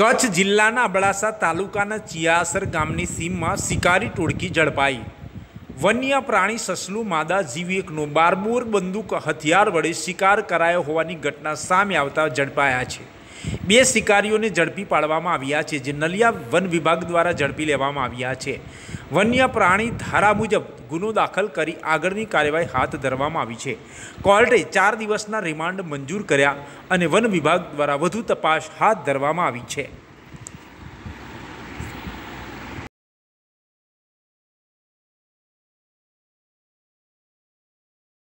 કચ્છ જિલ્લાના અબડાસા તાલુકાના ચિયાસર ગામની સીમમાં શિકારી ટોળકી ઝડપાઈ વન્ય પ્રાણી સસલું માદા જીવીકનો બારબોર બંદૂક હથિયાર વડે શિકાર કરાયો હોવાની ઘટના સામે આવતા ઝડપાયા છે બે શિકારીઓને ઝડપી પાડવામાં આવ્યા છે જે નલિયા વન વિભાગ દ્વારા ઝડપી લેવામાં આવ્યા છે વન્ય પ્રાણી ધારા મુજબ ગુનો દાખલ કરી આગળની કાર્યવાહી હાથ ધરવામાં આવી છે કોર્ટે ચાર દિવસના રિમાન્ડ મંજૂર કર્યા અને વન વિભાગ દ્વારા વધુ તપાસ હાથ ધરવામાં આવી છે